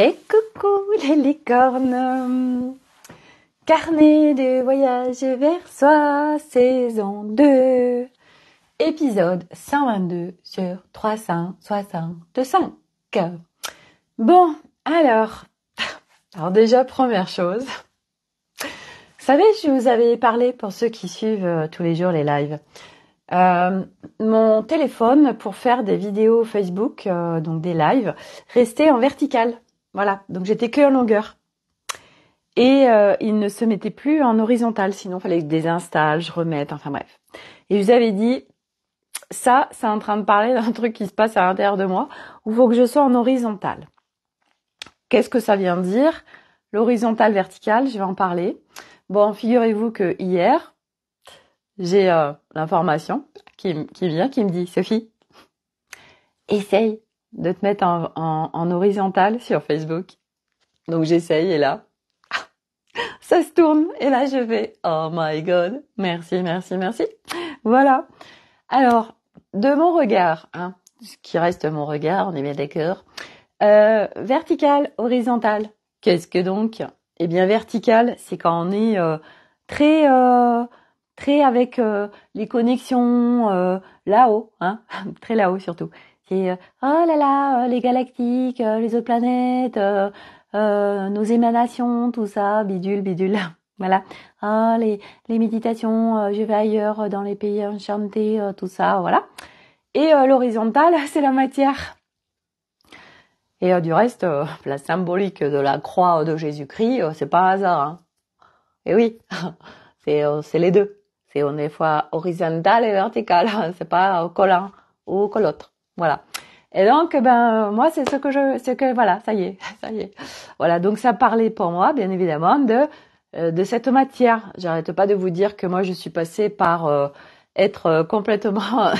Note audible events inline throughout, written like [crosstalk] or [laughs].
Et coucou les licornes Carnet de voyage vers soi, saison 2, épisode 122 sur 365. Bon, alors, alors déjà première chose, vous savez, je vous avais parlé pour ceux qui suivent euh, tous les jours les lives. Euh, mon téléphone pour faire des vidéos Facebook, euh, donc des lives, restait en verticale. Voilà, donc j'étais que en longueur. Et euh, il ne se mettait plus en horizontal, sinon il fallait que je désinstalle, je remette, enfin bref. Et je vous avais dit, ça, c'est en train de parler d'un truc qui se passe à l'intérieur de moi, où il faut que je sois en horizontal. Qu'est-ce que ça vient dire L'horizontal vertical, je vais en parler. Bon, figurez-vous que hier, j'ai euh, l'information qui, qui vient, qui me dit, Sophie, essaye de te mettre en, horizontal sur Facebook. Donc j'essaye et là, [laughs] ça se tourne et là je vais, oh my god, merci, merci, merci. Voilà. Alors, de mon regard, hein, ce qui reste mon regard, on est bien d'accord, euh, vertical, horizontal. Qu'est-ce que donc Eh bien vertical, c'est quand on est euh, très... Euh, très avec les connexions là-haut, hein, [laughs] très là-haut surtout. C'est oh là là, euh, les galactiques, euh, les autres planètes, euh, nos émanations, tout ça, bidule, bidule. [laughs] Voilà. Oh, les, méditations, je vais ailleurs dans les pays enchantés, tout ça, voilà. Et l'horizontale, [laughs] c'est la matière. Et du reste, [laughs] la symbolique de la croix de Jésus-Christ, c'est pas un hasard. Hein. Et oui, c'est, c'est les deux. C'est on est fois horizontal et vertical. C'est pas collant ou que l'autre. Voilà. Et donc, ben, moi, c'est ce que je, ce que, voilà, ça y est, [laughs] ça y est. Voilà. Donc, ça parlait pour moi, bien évidemment, de, euh, de cette matière. J'arrête pas de vous dire que moi, je suis passée par euh, être euh, complètement,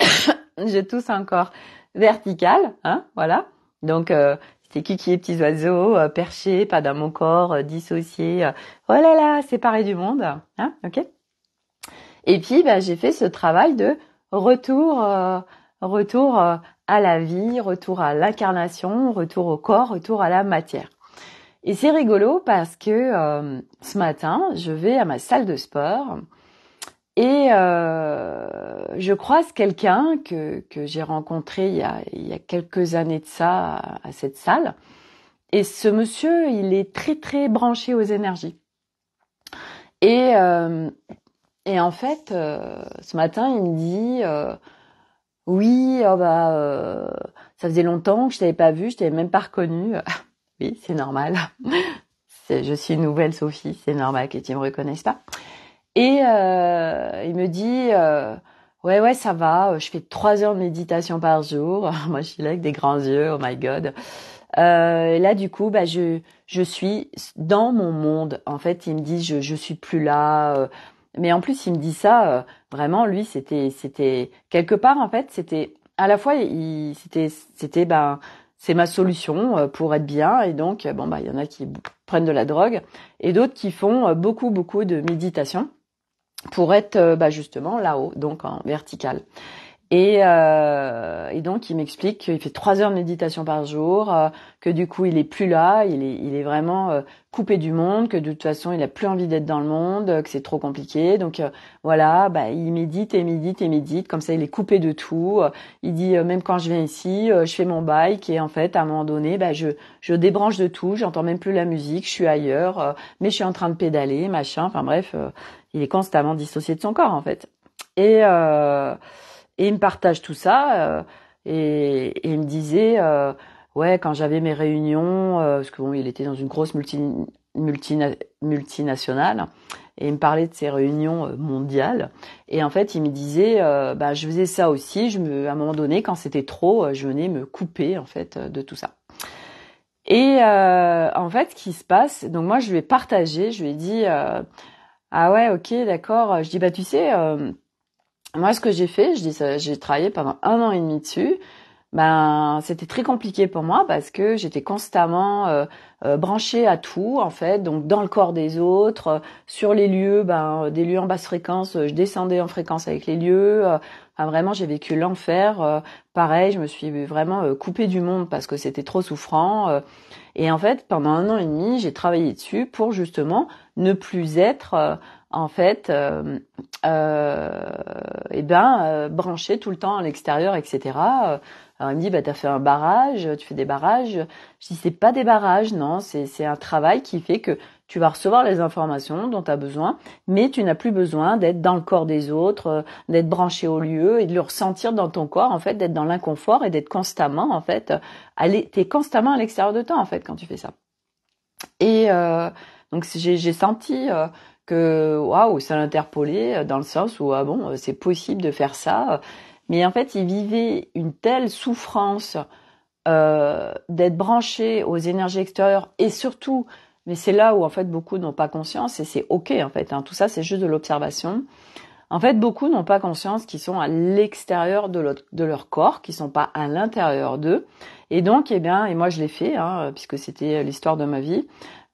[coughs] j'ai tous encore vertical, hein, voilà. Donc, c'était qui qui est petits oiseaux, perchés, pas dans mon corps, dissocié. oh là là, séparé du monde, hein, ok. Et puis, ben, j'ai fait ce travail de retour retour euh, à la vie, retour à l'incarnation, retour au corps, retour à la matière. Et c'est rigolo parce que euh, ce matin, je vais à ma salle de sport et euh, je croise quelqu'un que, que j'ai rencontré il y, a, il y, a, quelques années de ça à, cette salle. Et ce monsieur, il est très très branché aux énergies. Et, et en fait, ce matin, il me dit, oui, oh bah, euh, ça faisait longtemps que je t'avais pas vu, je t'avais même pas reconnu. [laughs] oui, c'est normal. [laughs] je suis une nouvelle Sophie, c'est normal que tu me reconnaisses pas. Et euh, il me dit, euh, ouais, ouais, ça va, euh, je fais trois heures de méditation par jour. [laughs] Moi, je suis là avec des grands yeux, oh my god. Euh, là, du coup, bah, je, je suis dans mon monde. En fait, il me dit, je, je suis plus là. Euh, mais en plus, il me dit ça euh, vraiment. Lui, c'était, c'était quelque part en fait, c'était à la fois, c'était, c'était ben, c'est ma solution euh, pour être bien. Et donc, euh, bon bah, il y en a qui prennent de la drogue et d'autres qui font beaucoup, beaucoup de méditation pour être ben, justement là-haut, donc en vertical. Euh, et, donc, il m'explique qu'il fait trois heures de méditation par jour, euh, que du coup, il est plus là, il est, vraiment euh, coupé du monde, que de toute façon, il a plus envie d'être dans le monde, que c'est trop compliqué. Donc voilà, bah, il médite et médite et médite, comme ça, il est coupé de tout. il dit même quand je viens ici, je fais mon bike et en fait, à un moment donné, bah, je, je débranche de tout, j'entends même plus la musique, je suis ailleurs, mais je suis en train de pédaler, machin. Enfin bref, il est constamment dissocié de son corps en fait. Et et il me partage tout ça. Euh, et, et, il me disait, euh, ouais, quand j'avais mes réunions, euh, parce que bon, il était dans une grosse multi, multinationale et il me parlait de ses réunions mondiales. Et en fait, il me disait, bah, je faisais ça aussi. Je me, à un moment donné, quand c'était trop, je venais me couper en fait de tout ça. Et euh, en fait, ce qui se passe, donc moi, je lui ai partagé, je lui ai dit, ah ouais, ok, d'accord. Je dis, bah tu sais, moi, ce que j'ai fait, je dis ça, j'ai travaillé pendant un an et demi dessus. Ben, c'était très compliqué pour moi parce que j'étais constamment euh, euh, branchée à tout en fait, donc dans le corps des autres, euh, sur les lieux, ben des lieux en basse fréquence, je descendais en fréquence avec les lieux. vraiment, j'ai vécu l'enfer. pareil, je me suis vraiment coupée du monde parce que c'était trop souffrant. et en fait, pendant un an et demi, j'ai travaillé dessus pour justement ne plus être en fait, euh, euh eh ben, euh, tout le temps à l'extérieur, etc. Alors il me dit, bah t'as fait un barrage, tu fais des barrages. Je dis, c'est pas des barrages, non, c'est un travail qui fait que tu vas recevoir les informations dont tu as besoin, mais tu n'as plus besoin d'être dans le corps des autres, euh, d'être branché au lieu et de le ressentir dans ton corps, en fait, d'être dans l'inconfort et d'être constamment, en fait, t'es constamment à l'extérieur de toi, en fait, quand tu fais ça. Et euh, donc j'ai senti euh, que waouh, ça l'interpolait euh, dans le sens où ah bon, euh, c'est possible de faire ça. Mais en fait, ils vivaient une telle souffrance euh, d'être branché aux énergies extérieures et surtout, mais c'est là où en fait beaucoup n'ont pas conscience et c'est ok en fait. Hein. tout ça, c'est juste de l'observation. En fait, beaucoup n'ont pas conscience qu'ils sont à l'extérieur de, leur corps, qu'ils sont pas à l'intérieur d'eux. Et donc, eh bien, et moi je l'ai fait, hein, puisque c'était l'histoire de ma vie.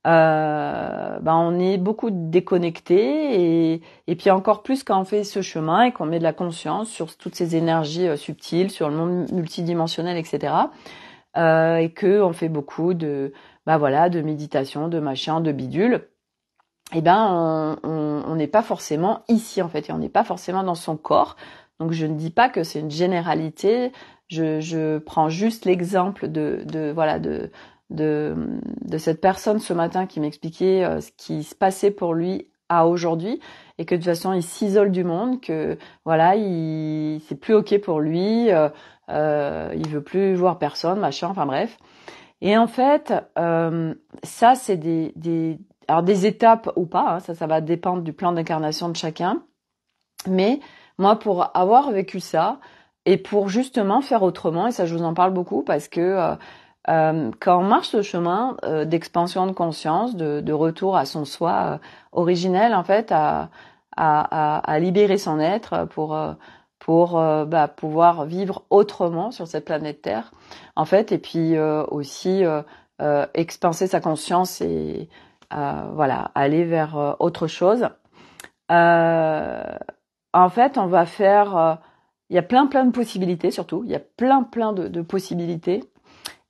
Euh, ben on est beaucoup déconnecté et, et puis encore plus quand on fait ce chemin et qu'on met de la conscience sur toutes ces énergies euh, subtiles, sur le monde multidimensionnel, etc. Euh, et que on fait beaucoup de ben voilà de méditation, de machin, de bidule. Et eh ben on n'est pas forcément ici en fait et on n'est pas forcément dans son corps. Donc je ne dis pas que c'est une généralité. Je, je prends juste l'exemple de, de voilà de de, cette personne ce matin qui m'expliquait euh, ce qui se passait pour lui à aujourd'hui et que de toute façon il s'isole du monde, que voilà, il c'est plus ok pour lui, euh, euh, il veut plus voir personne, machin, enfin bref. Et en fait, ça c'est des, étapes ou pas, hein, ça ça va dépendre du plan d'incarnation de chacun. Mais moi pour avoir vécu ça et pour justement faire autrement, et ça je vous en parle beaucoup parce que euh, quand on marche ce chemin euh, d'expansion de conscience, de, de, retour à son soi euh, originel, en fait, à, à, à, libérer son être pour pour bah, pouvoir vivre autrement sur cette planète Terre, en fait, et puis aussi expanser sa conscience et voilà aller vers autre chose. en fait, on va faire il y a plein plein de possibilités surtout, il y a plein plein de possibilités.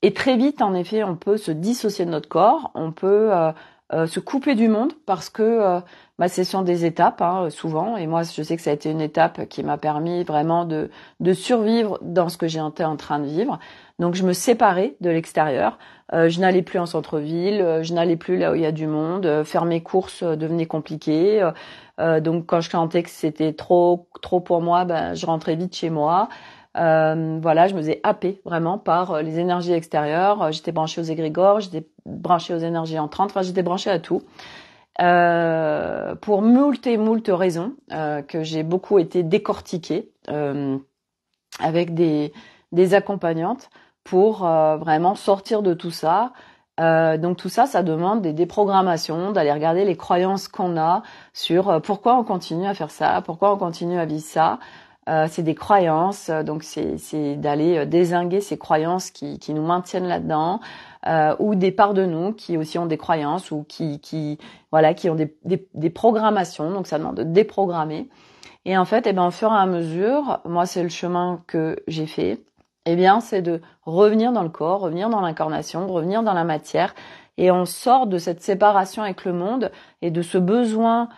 Et très vite, en effet, on peut se dissocier de notre corps, on peut euh, euh, se couper du monde parce que euh, bah, ce sont des étapes hein, souvent. Et moi, je sais que ça a été une étape qui m'a permis vraiment de, de survivre dans ce que j'étais en train de vivre. Donc, je me séparais de l'extérieur. je n'allais plus en centre-ville, je n'allais plus là où il y a du monde. faire mes courses devenait compliqué. donc, quand je sentais que c'était trop trop pour moi, ben, je rentrais vite chez moi. Euh, voilà, je me faisais happer vraiment par euh, les énergies extérieures. Euh, j'étais branchée aux égrégores, j'étais branchée aux énergies entrantes, enfin j'étais branchée à tout. pour moult et moult raisons que j'ai beaucoup été décortiquée avec des, des accompagnantes pour vraiment sortir de tout ça. donc tout ça, ça demande des déprogrammations, d'aller regarder les croyances qu'on a sur pourquoi on continue à faire ça, pourquoi on continue à vivre ça, euh, c'est des croyances, euh, donc c'est d'aller euh, désinguer ces croyances qui, nous maintiennent là-dedans, ou des parts de nous qui aussi ont des croyances ou qui, voilà, qui ont des, programmations. Donc ça demande de déprogrammer. Et en fait, eh ben, au fur et à mesure, moi c'est le chemin que j'ai fait. Eh bien, c'est de revenir dans le corps, revenir dans l'incarnation, revenir dans la matière, et on sort de cette séparation avec le monde et de ce besoin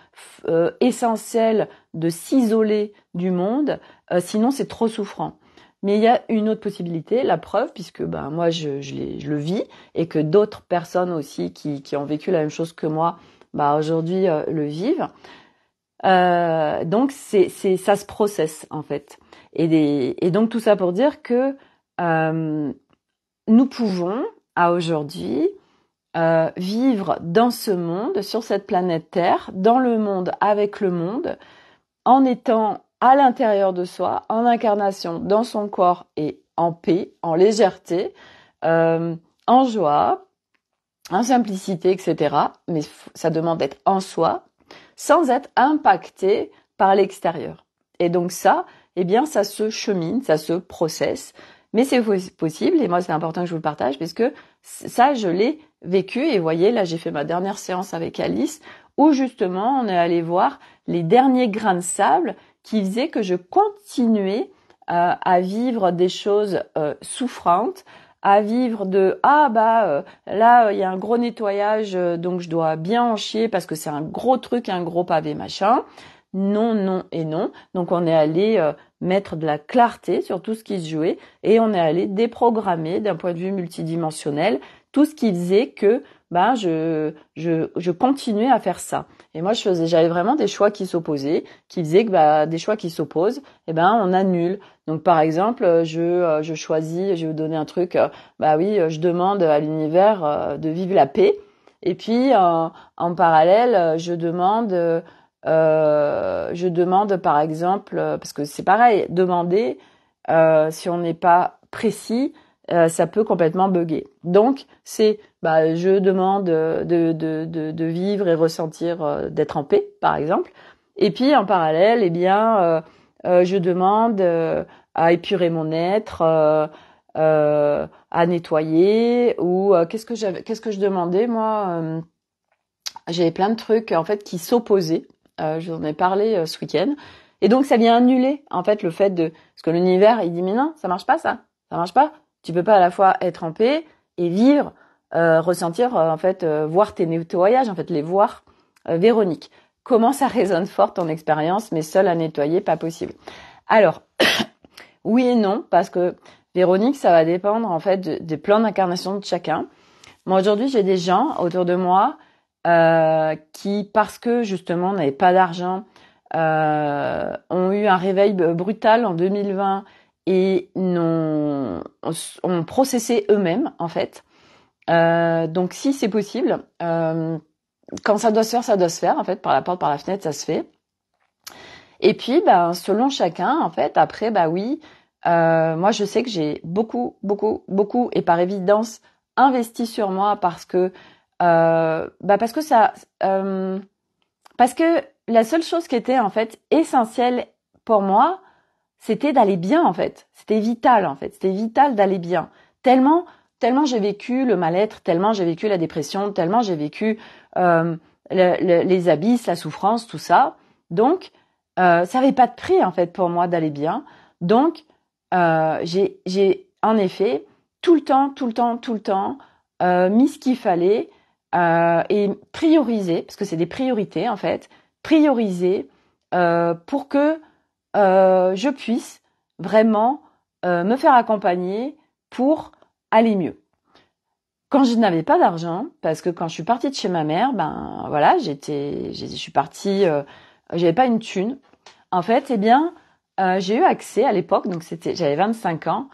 euh, essentiel de s'isoler du monde, euh, sinon c'est trop souffrant. Mais il y a une autre possibilité, la preuve, puisque ben moi je, le vis et que d'autres personnes aussi qui, ont vécu la même chose que moi, ben, aujourd'hui euh, le vivent. donc c'est ça se processe en fait. et, donc tout ça pour dire que nous pouvons à aujourd'hui euh, vivre dans ce monde, sur cette planète Terre, dans le monde, avec le monde, en étant à l'intérieur de soi, en incarnation, dans son corps et en paix, en légèreté, euh, en joie, en simplicité, etc. Mais ça demande d'être en soi, sans être impacté par l'extérieur. Et donc ça, eh bien, ça se chemine, ça se processe. Mais c'est possible et moi c'est important que je vous le partage parce que ça je l'ai vécu et voyez là j'ai fait ma dernière séance avec Alice où justement on est allé voir les derniers grains de sable qui faisaient que je continuais euh, à vivre des choses euh, souffrantes, à vivre de ah bah euh, là il y a un gros nettoyage donc je dois bien en chier parce que c'est un gros truc, un gros pavé machin. Non, non et non. Donc on est allé mettre de la clarté sur tout ce qui se jouait et on est allé déprogrammer d'un point de vue multidimensionnel tout ce qui faisait que ben je, je, je continuais à faire ça. Et moi je faisais j'avais vraiment des choix qui s'opposaient, qui faisaient que ben, des choix qui s'opposent, eh ben on annule. Donc par exemple, je euh, je choisis, je vais vous donner un truc, euh, bah oui, euh, je demande à l'univers de vivre la paix. Et puis en parallèle, je demande euh, je demande par exemple, euh, parce que c'est pareil, demander euh, si on n'est pas précis, euh, ça peut complètement bugger. Donc c'est, bah, je demande de, de, de, de vivre et ressentir, d'être en paix, par exemple. Et puis en parallèle, eh bien, je demande à épurer mon être. à nettoyer ou qu'est-ce que j'avais qu'est-ce que je demandais moi j'avais plein de trucs en fait qui s'opposaient euh, J'en ai parlé euh, ce week-end. Et donc, ça vient annuler, en fait, le fait de... Parce que l'univers, il dit, mais non, ça marche pas, ça. Ça marche pas. Tu peux pas à la fois être en paix et vivre, euh, ressentir, euh, en fait, voir tes nettoyages, en fait, les voir. Véronique, comment ça résonne fort ton expérience, mais seule à nettoyer, pas possible. Alors, [coughs] oui et non, parce que Véronique, ça va dépendre, en fait, des plans d'incarnation de chacun. Moi, aujourd'hui, j'ai des gens autour de moi euh, qui, parce que justement n'avaient pas d'argent, euh, ont eu un réveil brutal en 2020 et ont processé eux-mêmes en fait. Euh, donc si c'est possible, euh, quand ça doit se faire, ça doit se faire en fait par la porte, par la fenêtre, ça se fait. Et puis, ben, selon chacun, en fait, après, bah oui, euh, moi, je sais que j'ai beaucoup, beaucoup, beaucoup, et par évidence, investi sur moi parce que euh, bah parce que ça, euh, parce que la seule chose qui était en fait essentielle pour moi, c'était d'aller bien en fait. C'était vital en fait. C'était vital d'aller bien. Tellement, tellement j'ai vécu le mal-être, tellement j'ai vécu la dépression, tellement j'ai vécu euh, les abysses, la souffrance, tout ça. Donc, euh, ça n'avait pas de prix en fait pour moi d'aller bien. Donc, euh, j'ai en effet tout le temps, tout le temps, tout le temps euh, mis ce qu'il fallait euh, et prioriser, parce que c'est des priorités en fait, prioriser euh, pour que euh, je puisse vraiment me faire accompagner pour aller mieux. Quand je n'avais pas d'argent, parce que quand je suis partie de chez ma mère, ben voilà, j'étais, je suis partie, j'avais pas une thune. En fait, eh bien, j'ai eu accès à l'époque, donc c'était, j'avais 25 ans,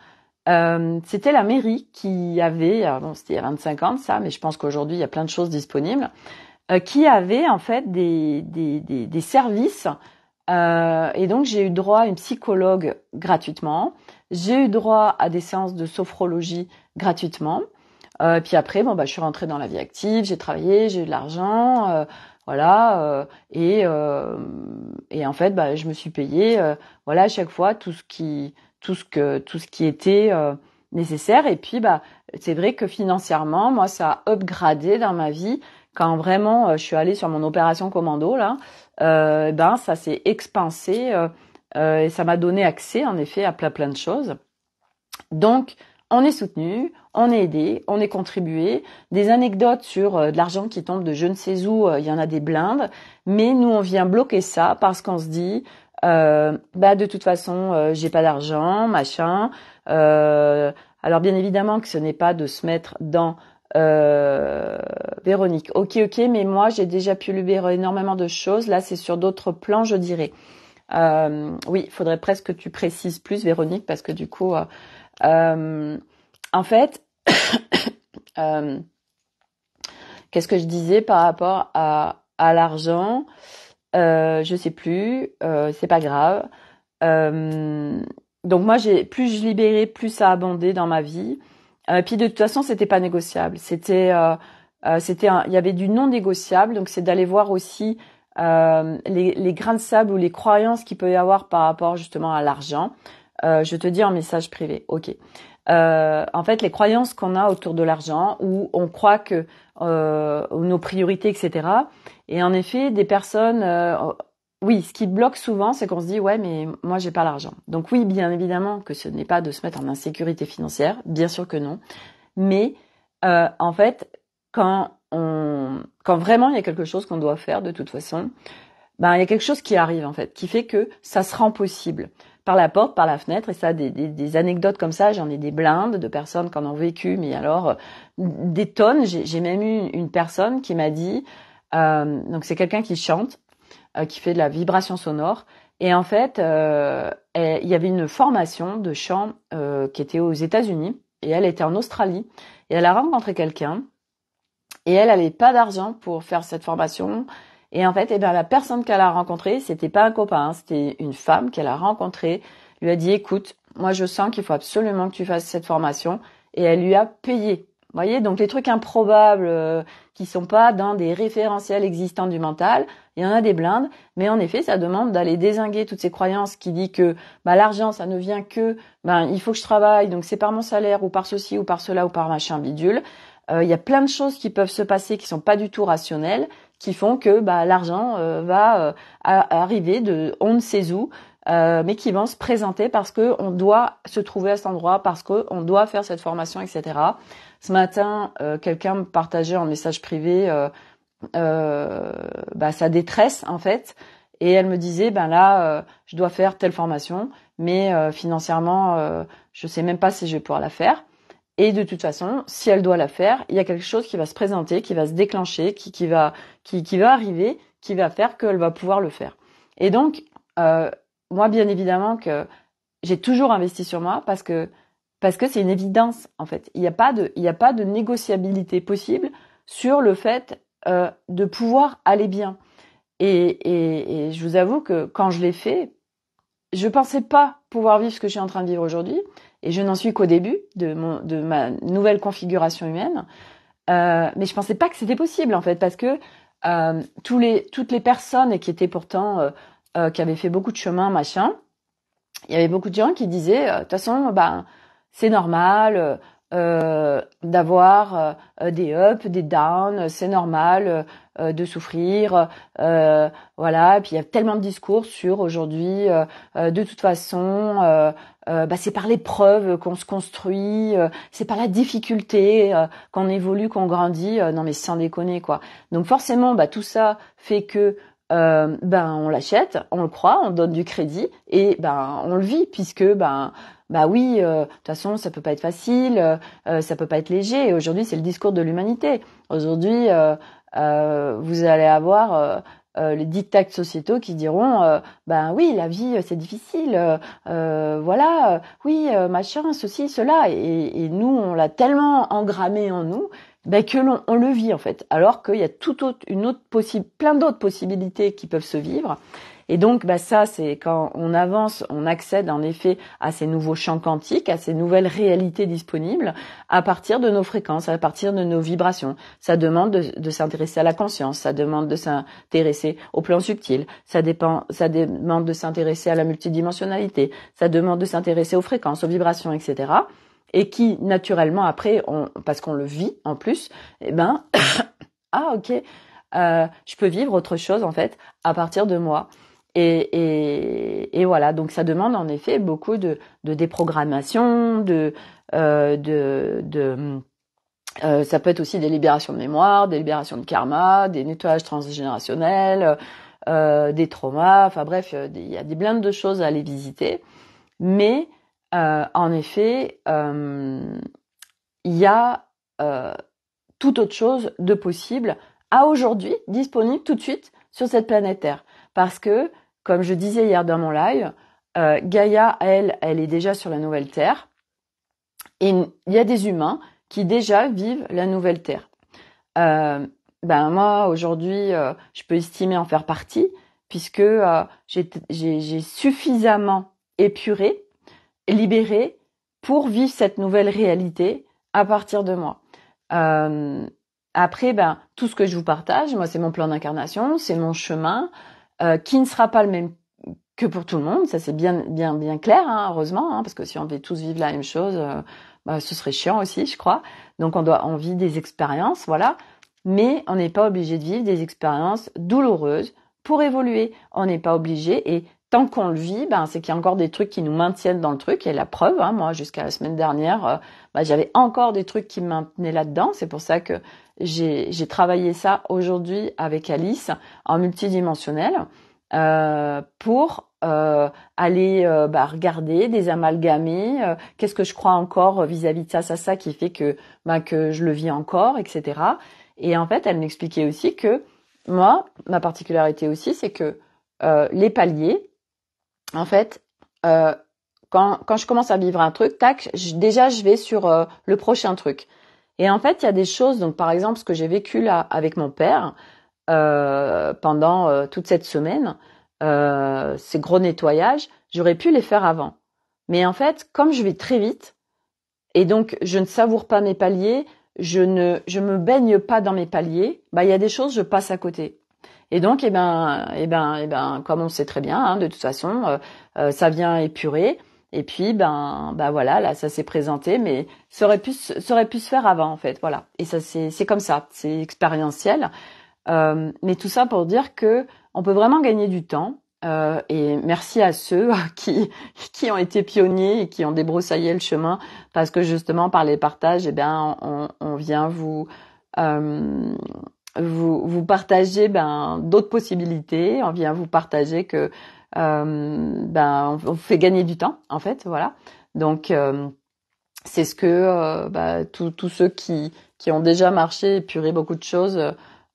euh, c'était la mairie qui avait, bon, c'était il y a 25 ans ça, mais je pense qu'aujourd'hui il y a plein de choses disponibles, euh, qui avait en fait des, des, des, services. Euh, et donc j'ai eu droit à une psychologue gratuitement, j'ai eu droit à des séances de sophrologie gratuitement. puis après, bon bah je suis rentrée dans la vie active, j'ai travaillé, j'ai eu de l'argent, voilà. et et en fait, bah, je me suis payée, voilà, à chaque fois tout ce qui tout ce que tout ce qui était euh, nécessaire. Et puis bah c'est vrai que financièrement, moi ça a upgradé dans ma vie quand vraiment euh, je suis allée sur mon opération commando là. Euh, ben ça s'est expansé euh, et ça m'a donné accès en effet à plein plein de choses. Donc on est soutenu, on est aidé, on est contribué. Des anecdotes sur de l'argent qui tombe de je ne sais où, il y en a des blindes. Mais nous, on vient bloquer ça parce qu'on se dit, euh, bah de toute façon euh, j'ai pas d'argent, machin. Euh, alors bien évidemment que ce n'est pas de se mettre dans euh, Véronique. Ok ok, mais moi j'ai déjà pu voir, énormément de choses. Là c'est sur d'autres plans je dirais. oui, il faudrait presque que tu précises plus Véronique parce que du coup, en fait. [coughs] Qu'est-ce que je disais par rapport à l'argent euh, je sais plus, euh, c'est pas grave. Euh, donc moi, j'ai plus je libérais, plus ça abondait dans ma vie. Euh, puis de toute façon, c'était pas négociable. C'était, euh, euh, c'était, il y avait du non négociable. Donc c'est d'aller voir aussi les, les, grains de sable ou les croyances qu'il peut y avoir par rapport justement à l'argent. je te dis en message privé, ok. Euh, en fait les croyances qu'on a autour de l'argent où on croit que euh, nos priorités etc et en effet, des personnes, euh, oh, oui, ce qui bloque souvent, c'est qu'on se dit ouais, mais moi j'ai pas l'argent. Donc oui, bien évidemment que ce n'est pas de se mettre en insécurité financière, bien sûr que non. Mais euh, en fait, quand on, quand vraiment il y a quelque chose qu'on doit faire de toute façon, ben il y a quelque chose qui arrive en fait, qui fait que ça se rend possible par la porte, par la fenêtre, et ça, des, des anecdotes comme ça, j'en ai des blindes de personnes qui en ont vécu, mais alors euh, des tonnes. J'ai même eu une personne qui m'a dit euh, donc c'est quelqu'un qui chante, euh, qui fait de la vibration sonore. Et en fait, euh, il y avait une formation de chant qui était aux États-Unis et elle était en Australie et elle a rencontré quelqu'un et elle n'avait pas d'argent pour faire cette formation. Et en fait, eh bien, la personne qu'elle a rencontrée, c'était pas un copain, hein, c'était une femme qu'elle a rencontrée, lui a dit, écoute, moi je sens qu'il faut absolument que tu fasses cette formation. Et elle lui a payé voyez, donc les trucs improbables qui euh, qui sont pas dans des référentiels existants du mental, il y en a des blindes, mais en effet, ça demande d'aller désinguer toutes ces croyances qui disent que bah, l'argent, ça ne vient que, ben il faut que je travaille, donc c'est par mon salaire ou par ceci ou par cela ou par machin bidule. Euh, il y a plein de choses qui peuvent se passer qui sont pas du tout rationnelles, qui font que bah, l'argent euh, va arriver de on ne sait où, euh, mais qui vont se présenter parce que on doit se trouver à cet endroit, parce qu'on doit faire cette formation, etc. Ce matin, euh, quelqu'un me partageait en message privé euh, bah, sa détresse en fait, et elle me disait ben là, je dois faire telle formation, mais financièrement, je sais même pas si je vais pouvoir la faire. Et de toute façon, si elle doit la faire, il y a quelque chose qui va se présenter, qui va se déclencher, qui, qui va qui, qui va arriver, qui va faire qu'elle va pouvoir le faire. Et donc, moi, bien évidemment que j'ai toujours investi sur moi parce que parce que c'est une évidence en fait. Il n'y a pas de il a pas de négociabilité possible sur le fait euh, de pouvoir aller bien. Et, je vous avoue que quand je l'ai fait, je pensais pas pouvoir vivre ce que je suis en train de vivre aujourd'hui, et je n'en suis qu'au début de, mon, de ma nouvelle configuration humaine. Euh, mais je pensais pas que c'était possible en fait, parce que euh, les, toutes les personnes qui étaient pourtant euh, qui avait fait beaucoup de chemin, machin, il y avait beaucoup de gens qui disaient, euh, de toute façon, ben, c'est normal euh, d'avoir des ups, des downs, c'est normal de souffrir, voilà. Et puis il y a tellement de discours sur aujourd'hui, de toute façon, bah c'est par l'épreuve qu'on se construit, c'est par la difficulté qu'on évolue, qu'on grandit. non mais sans déconner quoi. Donc forcément, bah tout ça fait que euh, ben on l'achète, on le croit, on donne du crédit et ben on le vit puisque ben bah oui, euh, de toute façon ça peut pas être facile, euh, ça peut pas être léger. aujourd'hui c'est le discours de l'humanité. Aujourd'hui euh, vous allez avoir les dictats sociétaux qui diront ben oui la vie c'est difficile, voilà oui machin ceci cela et nous on l'a tellement engrammé en nous ben que l'on le vit en fait, alors qu'il y a tout autre, une autre possible, plein d'autres possibilités qui peuvent se vivre. Et donc, bah, ça, c'est quand on avance, on accède en effet à ces nouveaux champs quantiques, à ces nouvelles réalités disponibles à partir de nos fréquences, à partir de nos vibrations. Ça demande de, s'intéresser à la conscience, ça demande de s'intéresser au plan subtil, ça, ça demande de s'intéresser à la multidimensionnalité, ça demande de s'intéresser aux fréquences, aux vibrations, etc et qui naturellement après, on, parce qu'on le vit en plus, eh ben [coughs] ah ok, euh, je peux vivre autre chose en fait à partir de moi. Et, et, voilà, donc ça demande en effet beaucoup de, de déprogrammation, de, euh, de, de euh, ça peut être aussi des libérations de mémoire, des libérations de karma, des nettoyages transgénérationnels, des traumas, enfin bref, il y a des blindes de choses à aller visiter. Mais euh, en effet, euh, il y a euh, tout autre chose de possible à aujourd'hui, disponible tout de suite sur cette planète Terre. Parce que, comme je disais hier dans mon live, Gaïa, elle, elle est déjà sur la nouvelle Terre. Et il y a des humains qui déjà vivent la nouvelle Terre. Euh, ben moi aujourd'hui, je peux estimer en faire partie puisque j'ai suffisamment épuré libérée pour vivre cette nouvelle réalité à partir de moi. Euh, après, ben, tout ce que je vous partage, moi, c'est mon plan d'incarnation, c'est mon chemin, euh, qui ne sera pas le même que pour tout le monde. Ça, c'est bien, bien, bien clair, hein, heureusement, hein, parce que si on devait tous vivre la même chose, euh, bah, ce serait chiant aussi, je crois. Donc, on doit, on vit des expériences, voilà. Mais on n'est pas obligé de vivre des expériences douloureuses pour évoluer. On n'est pas obligé et tant qu'on le vit, ben, c'est qu'il y a encore des trucs qui nous maintiennent dans le truc. Et la preuve, hein, moi, jusqu'à la semaine dernière, euh, ben, j'avais encore des trucs qui me maintenaient là-dedans. C'est pour ça que j'ai travaillé ça aujourd'hui avec Alice en multidimensionnel euh, pour euh, aller ben, regarder, des amalgamés, qu'est-ce que je crois encore vis-à-vis de ça, ça, ça, qui fait que ben, que je le vis encore, etc. Et en fait, elle m'expliquait aussi que moi, ma particularité aussi, c'est que les paliers, en fait, euh, quand, je commence à vivre un truc, tac, déjà je vais sur euh, le prochain truc. Et en fait, il y a des choses, donc par exemple ce que j'ai vécu là avec mon père euh, pendant toute cette semaine, ces gros nettoyages, j'aurais pu les faire avant. Mais en fait, comme je vais très vite, et donc je ne savoure pas mes paliers, je ne je me baigne pas dans mes paliers, bah il y a des choses je passe à côté. Et donc, eh ben, eh ben, eh ben, comme on sait très bien, hein, de toute façon, euh, euh, ça vient épurer. Et puis, ben, ben voilà, là, ça s'est présenté, mais ça aurait pu, ça aurait pu se faire avant, en fait, voilà. Et ça, c'est, c'est comme ça, c'est expérientiel. Euh, mais tout ça pour dire que on peut vraiment gagner du temps. et merci à ceux [laughs] qui qui ont été pionniers et qui ont débroussaillé le chemin parce que justement par les partages, eh ben on, on vient vous vous, vous partagez ben, d'autres possibilités. On vient vous partager que euh, ben, on, fait gagner du temps, en fait, voilà. Donc euh, c'est ce que euh, ben, tous ceux qui, qui ont déjà marché et puré beaucoup de choses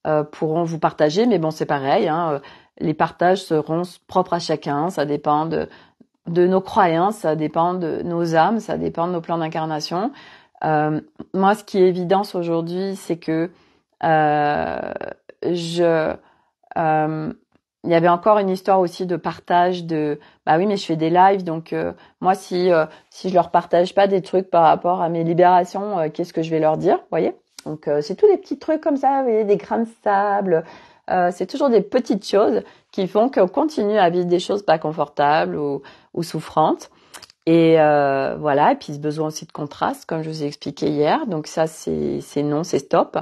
euh, pourront vous partager. Mais bon, c'est pareil. Hein, les partages seront propres à chacun. Ça dépend de, de nos croyances, ça dépend de nos âmes, ça dépend de nos plans d'incarnation. moi, ce qui est évident aujourd'hui, c'est que euh, je euh, il y avait encore une histoire aussi de partage de bah oui mais je fais des lives donc euh, moi si si je leur partage pas des trucs par rapport à mes libérations qu'est-ce que je vais leur dire vous voyez donc c'est tous des petits trucs comme ça vous voyez des grains de sable c'est toujours des petites choses qui font qu'on continue à vivre des choses pas confortables ou, souffrantes et voilà et puis ce besoin aussi de contraste comme je vous ai expliqué hier donc ça c'est c'est non c'est stop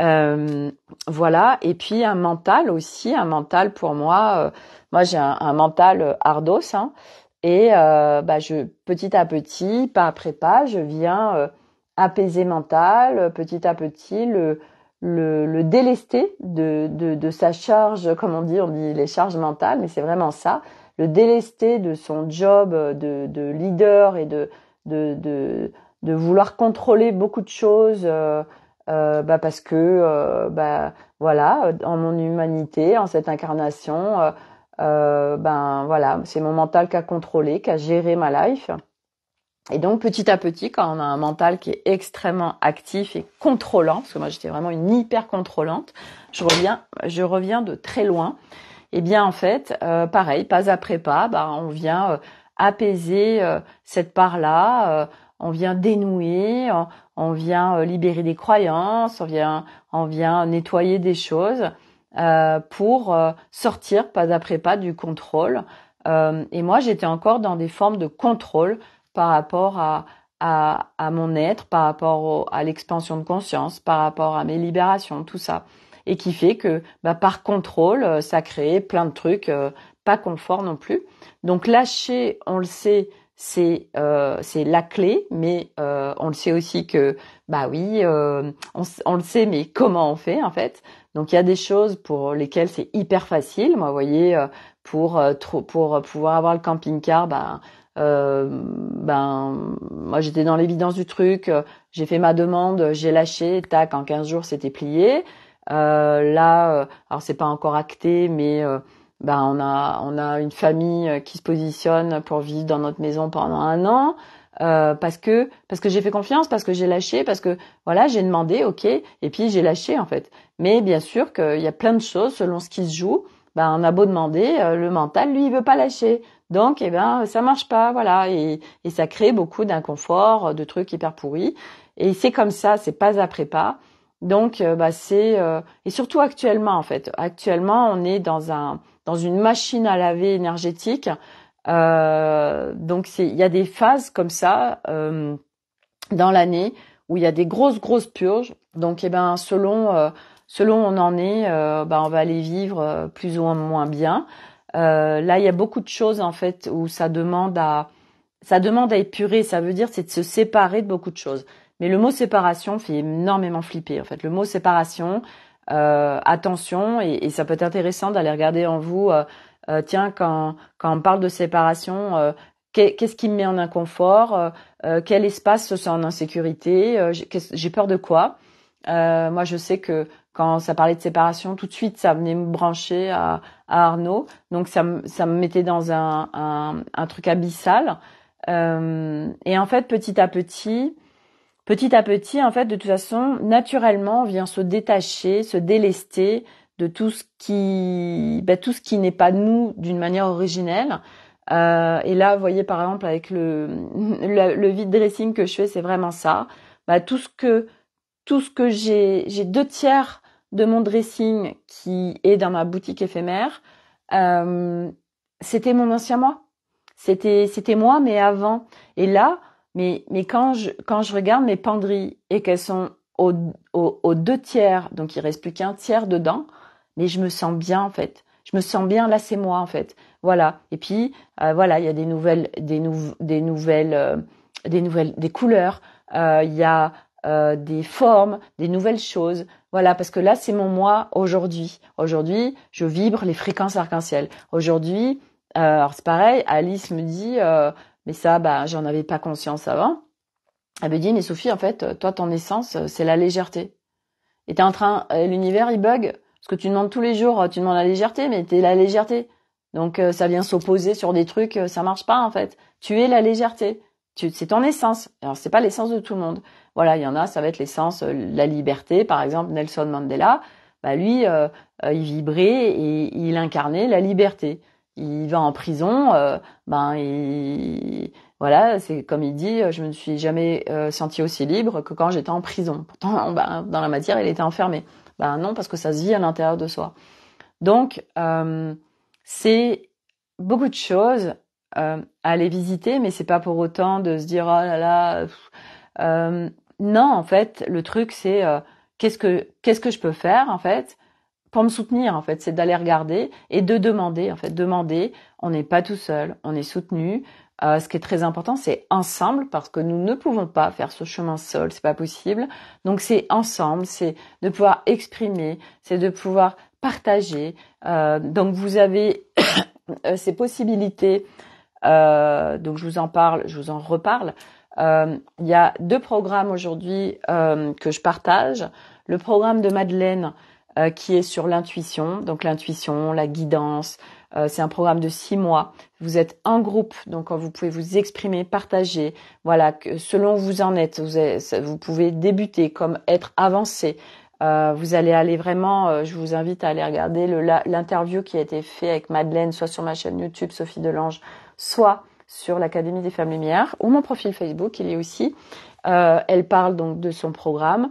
euh, voilà. Et puis un mental aussi, un mental pour moi. Euh, moi, j'ai un, mental euh, ardos. Hein. et bah, je petit à petit, pas après pas, je viens apaiser mental, petit à petit le le, délester de, de, sa charge, comme on dit, on dit les charges mentales, mais c'est vraiment ça, le délester de son job de, leader et de, de, de vouloir contrôler beaucoup de choses. Euh, bah parce que euh, bah voilà en mon humanité en cette incarnation euh, euh, ben voilà c'est mon mental qui a contrôlé qui a géré ma life et donc petit à petit quand on a un mental qui est extrêmement actif et contrôlant parce que moi j'étais vraiment une hyper contrôlante je reviens je reviens de très loin Et eh bien en fait pareil pas après pas bah on vient apaiser cette part là on vient dénouer, on vient euh, libérer des croyances, on vient, nettoyer des choses euh, pour euh, sortir pas après pas du contrôle. et moi, j'étais encore dans des formes de contrôle par rapport à, mon être, par rapport à l'expansion de conscience, par rapport à mes libérations, tout ça. Et qui fait que, bah, par contrôle, ça crée plein de trucs pas confort non plus. Donc lâcher, on le sait, c'est euh, c'est la clé, mais euh, on le sait aussi que bah oui, euh, on, le sait, mais comment on fait en fait Donc il y a des choses pour lesquelles c'est hyper facile. Moi, vous voyez, pour pour pouvoir avoir le camping-car, bah, ben moi j'étais dans l'évidence du truc, j'ai fait ma demande, j'ai lâché, tac, en 15 jours c'était plié. là, alors c'est pas encore acté, mais ben on a on a une famille euh, qui se positionne pour vivre dans notre maison pendant un an euh, parce que parce que j'ai fait confiance, parce que j'ai lâché, parce que voilà j'ai demandé, ok, et puis j'ai lâché en fait. Mais bien sûr qu'il y a plein de choses selon ce qui se joue. Ben on a beau demander, euh, le mental lui il veut pas lâcher, donc eh ben ça marche pas, voilà, et, et ça crée beaucoup d'inconfort, de trucs hyper pourris. Et c'est comme ça, c'est pas après pas. Donc bah c'est et surtout actuellement en fait. Actuellement, on est dans un dans une machine à laver énergétique. Euh, donc il y a des phases comme ça euh, dans l'année où il y a des grosses grosses purges. Donc et eh ben selon euh, selon on en est, euh, ben, on va aller vivre plus ou moins bien. là il y a beaucoup de choses en fait où ça demande à ça demande à épurer. Ça veut dire c'est de se séparer de beaucoup de choses. Mais le mot séparation fait énormément flipper en fait. Le mot séparation, euh, attention et, ça peut être intéressant d'aller regarder en vous. Euh, euh, tiens, quand, quand on parle de séparation, qu'est-ce qui me met en inconfort Quel espace se sent en insécurité J'ai peur de quoi euh, Moi, je sais que quand ça parlait de séparation, tout de suite, ça venait me brancher à, Arnaud. Donc, ça, me, ça me mettait dans un, un, truc abyssal. Euh, et en fait, petit à petit, petit à petit, en fait, de toute façon, naturellement, on vient se détacher, se délester de tout ce qui, ben, tout ce qui n'est pas nous d'une manière originelle. Euh, et là, vous voyez, par exemple, avec le, [laughs] le, vide dressing que je fais, c'est vraiment ça. Bah, tout ce que, tout ce que j'ai, j'ai deux tiers de mon dressing qui est dans ma boutique éphémère. Euh, c'était mon ancien moi. C'était, c'était moi, mais avant. Et là, mais, mais quand, je, quand je regarde mes penderies et qu'elles sont aux, deux tiers, donc il reste plus qu'un tiers dedans, mais je me sens bien en fait. Je me sens bien, là c'est moi en fait. Voilà. Et puis euh, voilà, il y a des nouvelles, des, nouvelles, euh, des nouvelles, des couleurs. Euh, il y a des formes, des nouvelles choses. Voilà, parce que là c'est mon moi aujourd'hui. Aujourd'hui, je vibre les fréquences arc-en-ciel. Aujourd'hui, alors c'est pareil, Alice me dit, et ça, bah, j'en avais pas conscience avant. Elle me dit, mais Sophie, en fait, toi, ton essence, euh, c'est la légèreté. Et tu es en train, euh, l'univers, il bug. Ce que tu demandes tous les jours, euh, tu demandes la légèreté, mais tu es la légèreté. Donc, ça vient s'opposer sur des trucs, ça marche pas, en fait. Tu es la légèreté. C'est ton essence. Alors, c'est pas l'essence de tout le monde. Voilà, il y en a, ça va être l'essence, la liberté. Par exemple, Nelson Mandela, bah lui, il vibrait et il incarnait la liberté il va en prison, euh, ben il, voilà, c'est comme il dit, je me suis jamais euh, sentie senti aussi libre que quand j'étais en prison. Pourtant, [laughs] ben, dans la matière, il était enfermé. Ben non, parce que ça se vit à l'intérieur de soi. Donc, euh, c'est beaucoup de choses à aller visiter, mais c'est pas pour autant de se dire oh là là. non, en fait, le truc c'est qu'est-ce que qu'est-ce que je peux faire en fait pour me soutenir en fait, c'est d'aller regarder et de demander en fait, demander. On n'est pas tout seul, on est soutenu. Euh, ce qui est très important, c'est ensemble parce que nous ne pouvons pas faire ce chemin seul, c'est pas possible. Donc c'est ensemble, c'est de pouvoir exprimer, c'est de pouvoir partager. Euh, donc vous avez [coughs] euh, ces possibilités. donc je vous en parle, je vous en reparle. Il y a deux programmes aujourd'hui que je partage. Le programme de Madeleine euh, qui est sur l'intuition. Donc l'intuition, la guidance, euh, c'est un programme de six mois. Vous êtes en groupe, donc vous pouvez vous exprimer, partager. Voilà, que selon où vous en êtes, vous, pouvez débuter comme être avancé. Euh, vous allez aller vraiment, je vous invite à aller regarder l'interview qui a été faite avec Madeleine, soit sur ma chaîne YouTube Sophie Delange, soit sur l'Académie des Femmes Lumières ou mon profil Facebook, il est aussi. elle parle donc de son programme.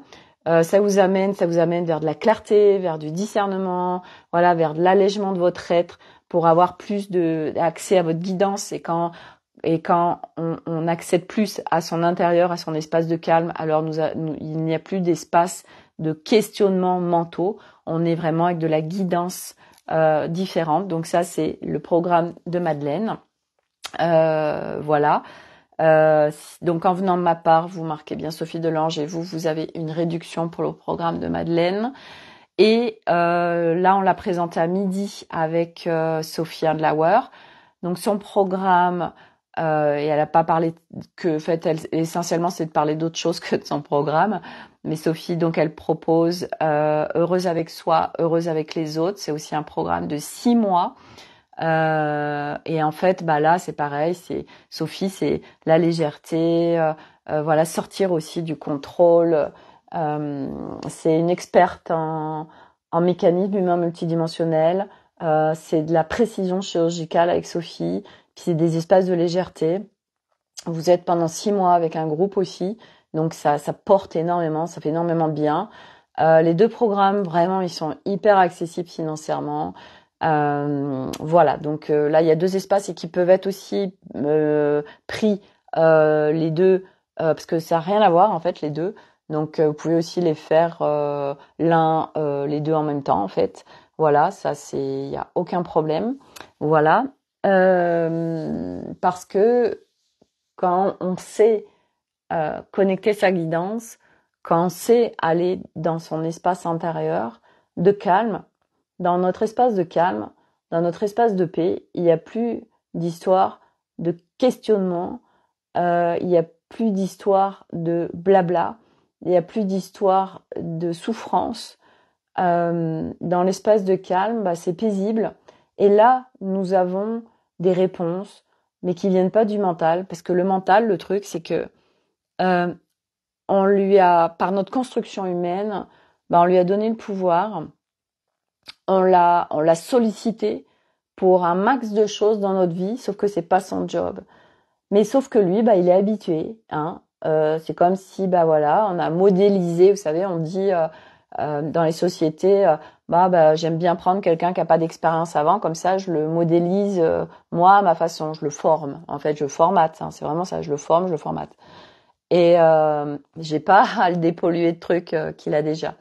Euh, ça vous amène, ça vous amène vers de la clarté, vers du discernement, voilà, vers de l'allègement de votre être pour avoir plus d'accès à votre guidance. Et quand et quand on, accède plus à son intérieur, à son espace de calme, alors il n'y a plus d'espace de questionnement mentaux. On est vraiment avec de la guidance euh, différente. Donc ça, c'est le programme de Madeleine. Euh, voilà. Euh, donc en venant de ma part, vous marquez bien Sophie Delange et vous, vous avez une réduction pour le programme de Madeleine. Et euh, là, on l'a présenté à midi avec euh, Sophie Andlauer. Donc son programme, et elle n'a pas parlé que, fait, elle, essentiellement, c'est de parler d'autre chose que de son programme. Mais Sophie, donc, elle propose Heureuse avec soi, Heureuse avec les autres. C'est aussi un programme de six mois euh, et en fait, bah là, c'est pareil. C'est Sophie, c'est la légèreté. Euh, euh, voilà, sortir aussi du contrôle. c'est une experte en, en mécanisme humain multidimensionnel. c'est de la précision chirurgicale avec Sophie. Puis c'est des espaces de légèreté. Vous êtes pendant six mois avec un groupe aussi. Donc ça, ça porte énormément, ça fait énormément bien. les deux programmes, vraiment, ils sont hyper accessibles financièrement. Euh, voilà, donc euh, là il y a deux espaces et qui peuvent être aussi euh, pris les deux parce que ça n'a rien à voir en fait les deux. Donc vous pouvez aussi les faire l'un, les deux en même temps en fait. Voilà, ça c'est, il n'y a aucun problème. Voilà, parce que quand on sait connecter sa guidance, quand on sait aller dans son espace intérieur de calme, dans notre espace de calme, dans notre espace de paix, il n'y a plus d'histoire de questionnement, euh, il n'y a plus d'histoire de blabla, il n'y a plus d'histoire de souffrance. Euh, dans l'espace de calme, bah, c'est paisible. Et là, nous avons des réponses, mais qui viennent pas du mental, parce que le mental, le truc, c'est que euh, on lui a, par notre construction humaine, bah, on lui a donné le pouvoir on l'a, on l'a sollicité pour un max de choses dans notre vie, sauf que c'est pas son job. Mais sauf que lui, bah, il est habitué. Hein. Euh, c'est comme si, bah voilà, on a modélisé. Vous savez, on dit euh, euh, dans les sociétés, bah, bah, j'aime bien prendre quelqu'un qui a pas d'expérience avant, comme ça, je le modélise moi à ma façon, je le forme. En fait, je formate. Hein. C'est vraiment ça, je le forme, je le formate. Et j'ai pas [laughs] à le dépolluer de trucs qu'il a déjà.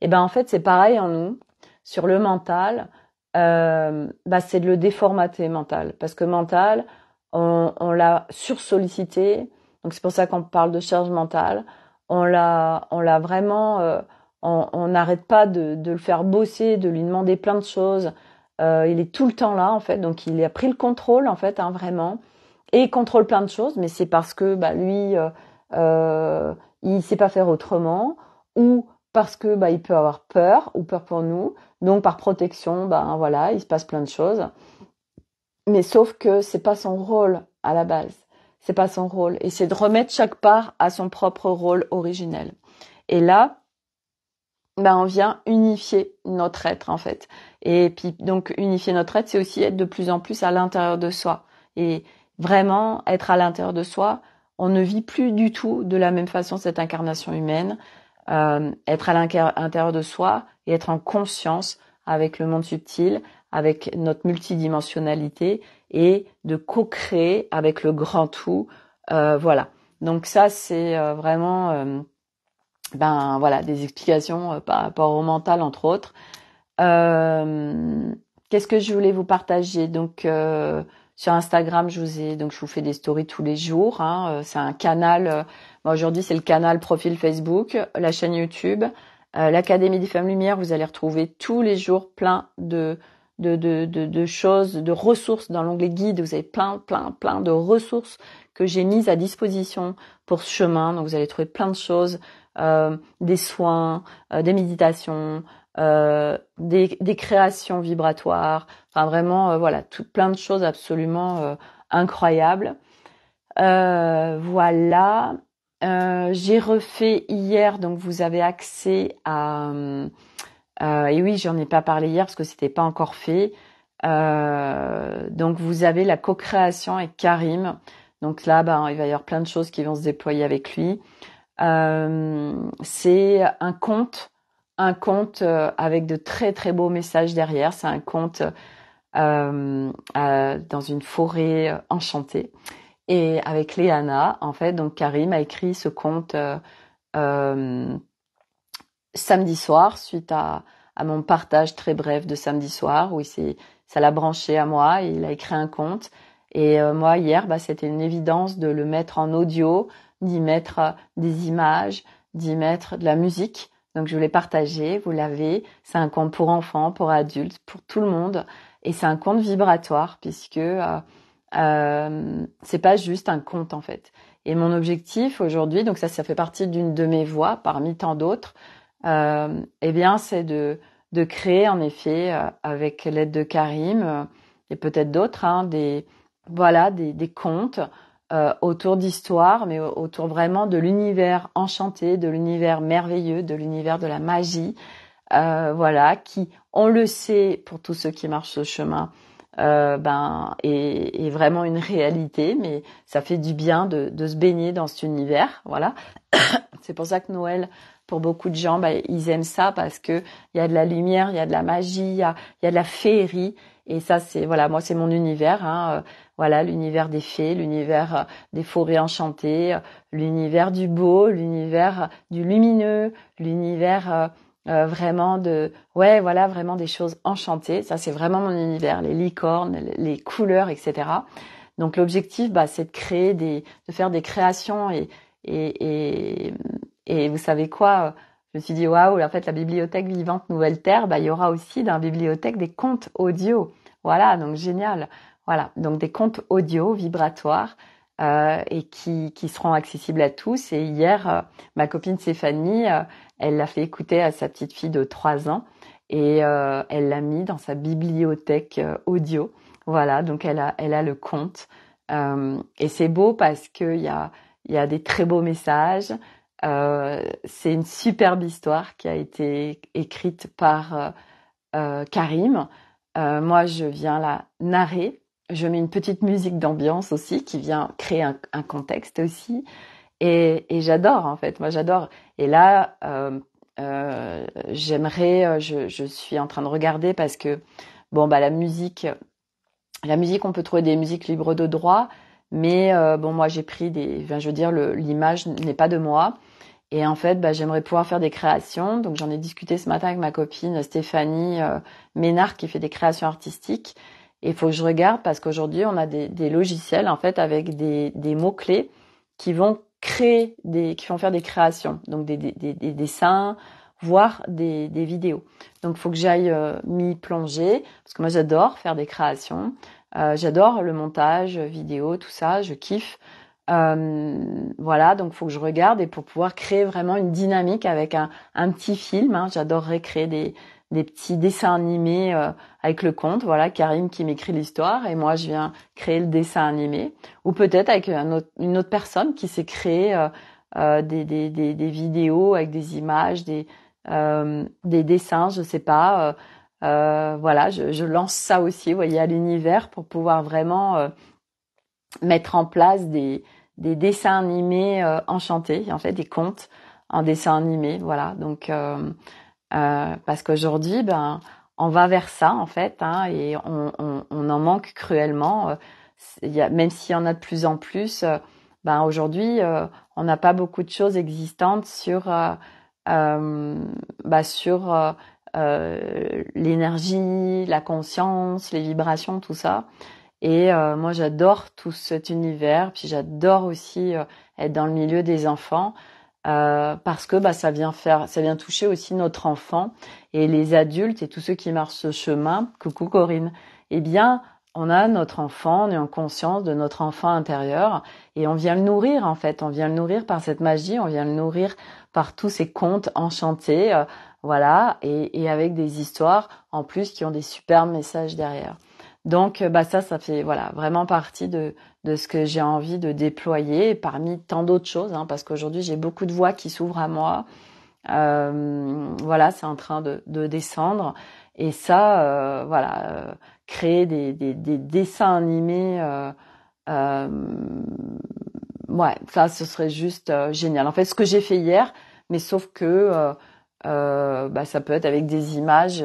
Et ben en fait, c'est pareil en nous sur le mental, euh, bah, c'est de le déformater mental, parce que mental, on, l'a l'a sursollicité, donc c'est pour ça qu'on parle de charge mentale. On l'a, on l'a vraiment, euh, on n'arrête pas de, le faire bosser, de lui demander plein de choses. Euh, il est tout le temps là en fait, donc il a pris le contrôle en fait, hein, vraiment, et il contrôle plein de choses, mais c'est parce que bah, lui, euh, il sait pas faire autrement, ou parce que bah, il peut avoir peur ou peur pour nous, donc par protection, ben voilà, il se passe plein de choses. Mais sauf que c'est pas son rôle à la base. C'est pas son rôle. Et c'est de remettre chaque part à son propre rôle originel. Et là, ben on vient unifier notre être en fait. Et puis donc unifier notre être, c'est aussi être de plus en plus à l'intérieur de soi. Et vraiment être à l'intérieur de soi, on ne vit plus du tout de la même façon cette incarnation humaine. Euh, être à l'intérieur de soi, et être en conscience avec le monde subtil, avec notre multidimensionnalité et de co-créer avec le grand tout. Euh, voilà. Donc ça, c'est euh, vraiment, euh, ben voilà, des explications par rapport au mental entre autres. Qu'est-ce que je voulais vous partager Donc sur Instagram, je vous ai donc je vous fais des stories tous les jours. Hein. c'est un canal. Aujourd'hui, c'est le canal profil Facebook, la chaîne YouTube. Euh, L'Académie des Femmes Lumières, vous allez retrouver tous les jours plein de, de, de, choses, de ressources. Dans l'onglet guide, vous avez plein, plein, plein de ressources que j'ai mises à disposition pour ce chemin. Donc vous allez trouver plein de choses, euh, des soins, euh, des méditations, des, des, créations vibratoires, enfin vraiment voilà, plein de choses absolument incroyables. voilà. Euh, j'ai refait hier, donc vous avez accès à. Euh, euh, et oui, j'en ai pas parlé hier parce que c'était pas encore fait. donc vous avez la co-création avec Karim. Donc là, ben, il va y avoir plein de choses qui vont se déployer avec lui. c'est un conte, un conte avec de très très beaux messages derrière. C'est un conte dans une forêt enchantée. Et avec Léana, en fait, donc Karim a écrit ce conte euh, euh, samedi soir suite à, à, mon partage très bref de samedi soir où il ça l'a branché à moi il a écrit un conte. Et euh, moi hier, bah, c'était une évidence de le mettre en audio, d'y mettre des images, d'y mettre de la musique. Donc je voulais partager, vous l'avez. C'est un conte pour enfants, pour adultes, pour tout le monde. Et c'est un conte vibratoire puisque... Euh, c'est pas juste un conte en fait. Et mon objectif aujourd'hui, donc ça, ça fait partie d'une de mes voies parmi tant d'autres, euh, eh bien, c'est de, de créer en effet, euh, avec l'aide de Karim euh, et peut-être d'autres, hein, des voilà, des, des contes euh, autour d'histoire mais autour vraiment de l'univers enchanté, de l'univers merveilleux, de l'univers de la magie, voilà, qui, on le sait pour tous ceux qui marchent ce chemin, euh, ben, est, vraiment une réalité, mais ça fait du bien de, se baigner dans cet univers. Voilà. [coughs] C'est pour ça que Noël, pour beaucoup de gens, ben, ils aiment ça parce que il y a de la lumière, il y a de la magie, il y a, de la féerie. Et ça, c'est voilà, moi, c'est mon univers. Hein, euh, voilà, l'univers des fées, l'univers euh, des forêts enchantées, euh, l'univers du beau, l'univers du lumineux, l'univers euh, vraiment de ouais voilà vraiment des choses enchantées ça c'est vraiment mon univers les licornes les couleurs etc donc l'objectif bah, c'est de créer des de faire des créations et et, et, et vous savez quoi je me suis dit waouh en fait la bibliothèque vivante Nouvelle Terre bah il y aura aussi dans la bibliothèque des contes audio voilà donc génial voilà donc des contes audio vibratoires euh, et qui, qui seront accessibles à tous. Et hier, euh, ma copine Stéphanie, euh, elle l'a fait écouter à sa petite fille de 3 ans et elle l'a mis dans sa bibliothèque audio. Voilà, donc elle a, elle a le compte. et c'est beau parce qu'il y a, y a des très beaux messages. c'est une superbe histoire qui a été écrite par Karim. moi, je viens la narrer je mets une petite musique d'ambiance aussi qui vient créer un, contexte aussi. Et, j'adore en fait, moi j'adore. Et là, euh, euh, j'aimerais, euh, je, suis en train de regarder parce que bon bah la musique, la musique on peut trouver des musiques libres de droit, mais bon moi j'ai pris des, je veux dire l'image n'est pas de moi. Et en fait, bah, j'aimerais pouvoir faire des créations. Donc j'en ai discuté ce matin avec ma copine Stéphanie Ménard qui fait des créations artistiques. Et il faut que je regarde parce qu'aujourd'hui, on a des, logiciels en fait avec des, mots-clés qui vont créer des, qui vont faire des créations, donc des, dessins, voire des, vidéos. Donc, il faut que j'aille euh, m'y plonger parce que moi, j'adore faire des créations. Euh, j'adore le montage vidéo, tout ça, je kiffe. Euh, voilà, donc faut que je regarde et pour pouvoir créer vraiment une dynamique avec un, un petit film, hein. j'adorerais créer des, des petits dessins animés euh, avec le conte. Voilà, Karim qui m'écrit l'histoire et moi je viens créer le dessin animé. Ou peut-être avec une autre personne qui s'est créé euh, euh, des, des, des, vidéos avec des images, des, des dessins, je sais pas. voilà, je, lance ça aussi, vous voyez, à l'univers pour pouvoir vraiment mettre en place des, des dessins animés enchantés, en fait, des contes en dessin animé. Voilà, donc euh, parce qu'aujourd'hui, ben, on va vers ça en fait, hein, et on, en manque cruellement. Euh, même s'il y en a de plus en plus, euh, ben aujourd'hui, on n'a pas beaucoup de choses existantes sur ben, sur l'énergie, la conscience, les vibrations, tout ça. Et moi, j'adore tout cet univers. Puis j'adore aussi être dans le milieu des enfants. Euh, parce que bah, ça vient faire, ça vient toucher aussi notre enfant et les adultes et tous ceux qui marchent ce chemin. Coucou Corinne. Eh bien, on a notre enfant, on est en conscience de notre enfant intérieur et on vient le nourrir en fait. On vient le nourrir par cette magie, on vient le nourrir par tous ces contes enchantés, euh, voilà, et, et avec des histoires en plus qui ont des superbes messages derrière. Donc euh, bah ça, ça fait voilà vraiment partie de, de ce que j'ai envie de déployer parmi tant d'autres choses, hein, parce qu'aujourd'hui j'ai beaucoup de voix qui s'ouvrent à moi. Euh, voilà, c'est en train de, de, descendre. Et ça, euh, voilà, euh, créer des, des, des, dessins animés, ouais, ça ce serait juste génial. En fait, ce que j'ai fait hier, mais sauf que bah, ça peut être avec des images,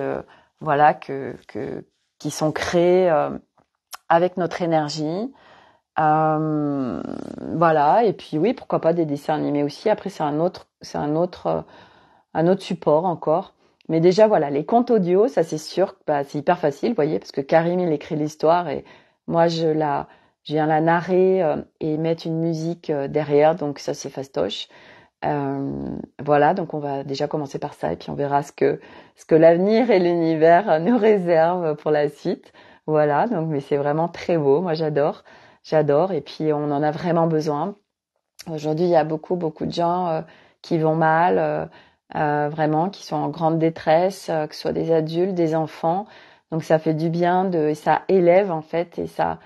voilà, que, que qui sont créés euh, avec notre énergie. Euh, voilà, et puis oui, pourquoi pas des dessins animés aussi. Après, c'est un autre, c'est un autre, euh, un autre support encore. Mais déjà, voilà, les contes audio, ça c'est sûr, bah, c'est hyper facile, vous voyez, parce que Karim il écrit l'histoire et moi je la, viens la narrer et mettre une musique derrière, donc ça c'est fastoche. Euh, voilà, donc on va déjà commencer par ça et puis on verra ce que ce que l'avenir et l'univers [laughs] nous réservent pour la suite. Voilà, donc mais c'est vraiment très beau, moi j'adore, j'adore et puis on en a vraiment besoin. Aujourd'hui, il y a beaucoup beaucoup de gens euh, qui vont mal, euh, vraiment qui sont en grande détresse, que ce soit des adultes, des enfants. Donc ça fait du bien de, ça élève en fait et ça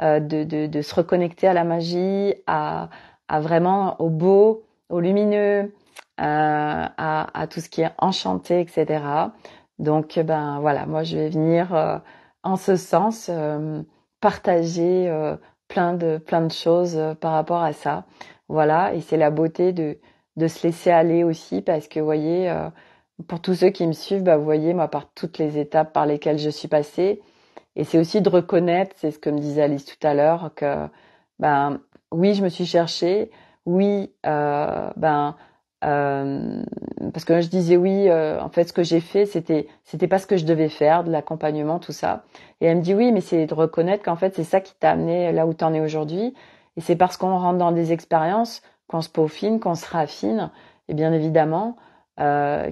de, se reconnecter à la magie, à vraiment au beau, lumineux, euh, à, tout ce qui est enchanté, etc. Donc, euh, ben voilà, moi je vais venir euh, en ce sens partager plein de plein de choses par rapport à ça. Voilà, et c'est la beauté de de se laisser aller aussi parce que vous voyez pour tous ceux qui me suivent, ben vous voyez moi par toutes les étapes par lesquelles je suis passée et c'est aussi de reconnaître, c'est ce que me disait Alice tout à l'heure que ben oui, je me suis cherchée, oui, euh, ben euh, parce que je disais oui, euh, en fait, ce que j'ai fait, c'était c'était pas ce que je devais faire, de l'accompagnement, tout ça. Et elle me dit oui, mais c'est de reconnaître qu'en fait, c'est ça qui t'a amené là où en es aujourd'hui. Et c'est parce qu'on rentre dans des expériences qu'on se peaufine, qu'on se raffine, et bien évidemment,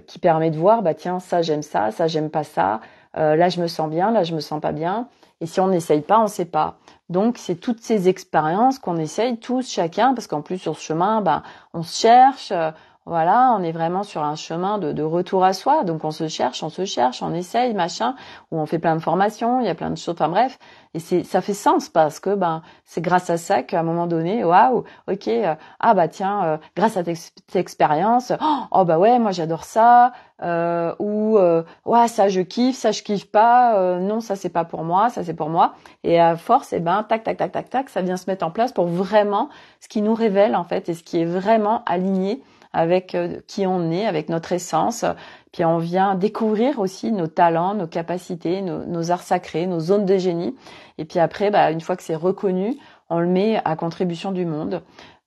qui permet de voir, bah tiens, ça j'aime ça, ça j'aime pas ça. Euh, là je me sens bien, là je me sens pas bien. Et si on n'essaye pas, on sait pas. Donc c'est toutes ces expériences qu'on essaye tous chacun, parce qu'en plus sur ce chemin, ben, on se cherche, euh, voilà, on est vraiment sur un chemin de, de, retour à soi. Donc on se cherche, on se cherche, on essaye, machin, ou on fait plein de formations, il y a plein de choses. Enfin bref, et c'est ça fait sens parce que ben c'est grâce à ça qu'à un moment donné, waouh, ok, euh, ah bah tiens, euh, grâce à tes expérience, oh, oh, bah ouais, moi j'adore ça, euh, ou euh, ouais ça je kiffe, ça je kiffe pas, non ça c'est pas pour moi, ça c'est pour moi. Et à force, et eh ben tac tac tac tac tac, ça vient se mettre en place pour vraiment ce qui nous révèle en fait et ce qui est vraiment aligné avec euh, qui on est, avec notre essence. Puis on vient découvrir aussi nos talents, nos capacités, nos, nos arts sacrés, nos zones de génie. Et puis après, bah, une fois que c'est reconnu, on le met à contribution du monde.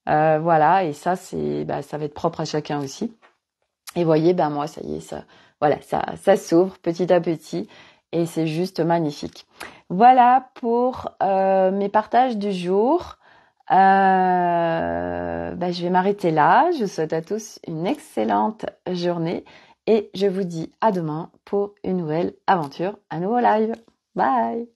Euh, voilà, et ça, c'est, bah, ça va être propre à chacun aussi. Et voyez, bah, moi, ça y est, ça, voilà, ça, ça s'ouvre petit à petit, et c'est juste magnifique. Voilà pour euh, mes partages du jour. Euh, bah, je vais m'arrêter là. Je vous souhaite à tous une excellente journée et je vous dis à demain pour une nouvelle aventure, un nouveau live. Bye